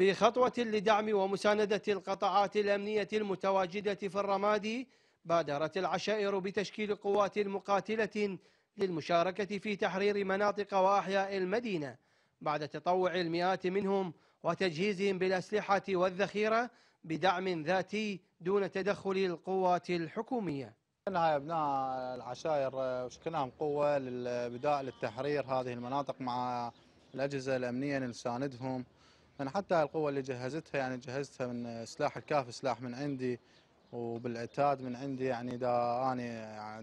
في خطوة لدعم ومساندة القطاعات الأمنية المتواجدة في الرمادي بادرت العشائر بتشكيل قوات مقاتلة للمشاركة في تحرير مناطق وأحياء المدينة بعد تطوع المئات منهم وتجهيزهم بالأسلحة والذخيرة بدعم ذاتي دون تدخل القوات الحكومية نحن ابناء العشائر وشكلهم قوه للبداء للتحرير هذه المناطق مع الاجهزه الامنيه نساندهم يعني حتى القوة اللي جهزتها يعني جهزتها من سلاح الكاف سلاح من عندي وبالعتاد من عندي يعني دا اني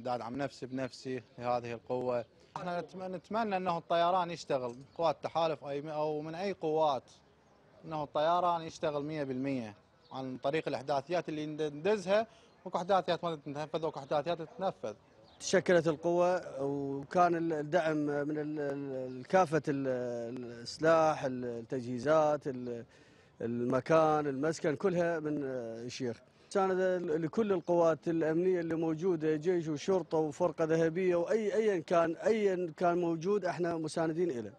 دا ادعم نفسي بنفسي لهذه القوه. احنا نتمنى انه الطيران يشتغل من قوات التحالف او من اي قوات انه الطيران يشتغل 100% عن طريق الاحداثيات اللي ندزها وكحداثيات احداثيات ما تتنفذ وكحداثيات احداثيات تتنفذ. تشكلت القوة وكان الدعم من كافة السلاح التجهيزات المكان المسكن كلها من آه، الشيخ ساند لكل القوات الأمنية اللي موجودة جيش وشرطة وفرقة ذهبية وأي أيا كان أيا كان موجود احنا مساندين إله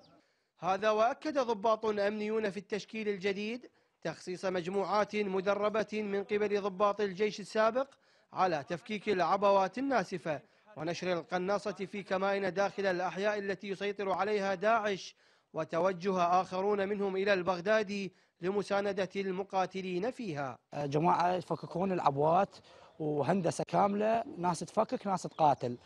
هذا وأكد ضباط الأمنيون في التشكيل الجديد تخصيص مجموعات مدربة من قبل ضباط الجيش السابق على تفكيك العبوات الناسفة ونشر القناصة في كمائن داخل الأحياء التي يسيطر عليها داعش وتوجه آخرون منهم إلى البغداد لمساندة المقاتلين فيها آه، جماعة يفككون العبوات وهندسة كاملة ناس تفكك ناس تقاتل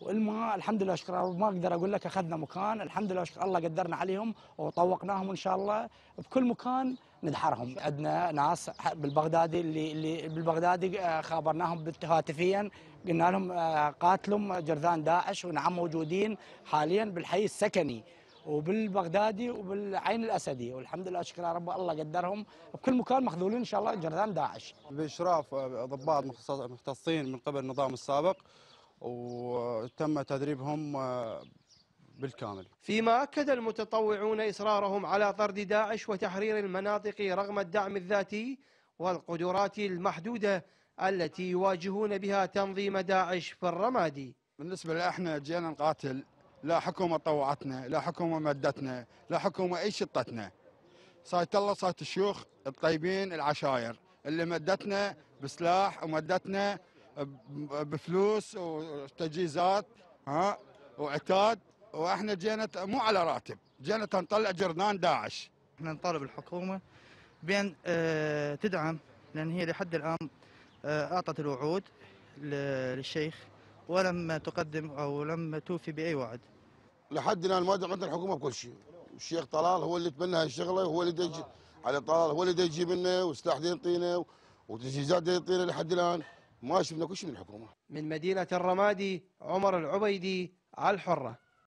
والماء الحمد لله شكرا ما اقدر اقول لك اخذنا مكان الحمد لله شكرا الله قدرنا عليهم وطوقناهم ان شاء الله بكل مكان ندحرهم عندنا ناس بالبغدادي اللي, اللي بالبغدادي آه، خابرناهم هاتفيا قلنا لهم آه، قاتلهم جرذان داعش ونعم موجودين حاليا بالحي السكني وبالبغدادي وبالعين الاسدي والحمد لله شكرا رب الله قدرهم بكل مكان مخذولين ان شاء الله جرذان داعش باشراف آه، ضباط مختصين من قبل النظام السابق وتم تدريبهم آه، بالكامل فيما أكد المتطوعون إصرارهم على طرد داعش وتحرير المناطق رغم الدعم الذاتي والقدرات المحدودة التي يواجهون بها تنظيم داعش في الرمادي بالنسبة لإحنا جينا نقاتل لا حكومة طوعتنا لا حكومة مدتنا لا حكومة أي شطتنا صايت الله صايت الشيوخ الطيبين العشاير اللي مدتنا بسلاح ومدتنا بفلوس وتجهيزات ها وعتاد واحنا جينا مو على راتب جينا نطلع جرنان داعش احنا نطالب الحكومه بان آه، تدعم لان هي لحد الان آه، اعطت الوعود للشيخ ولم تقدم او لم توفي باي وعد لحد الان ما دعمت الحكومه بكل شيء الشيخ طلال هو اللي تبنى هالشغله وهو اللي دج على طلال هو اللي يجيب لنا وسلاح يعطينا وتجهيزات يعطينا لحد الان ما شفنا كل شيء من الحكومه من مدينه الرمادي عمر العبيدي على الحره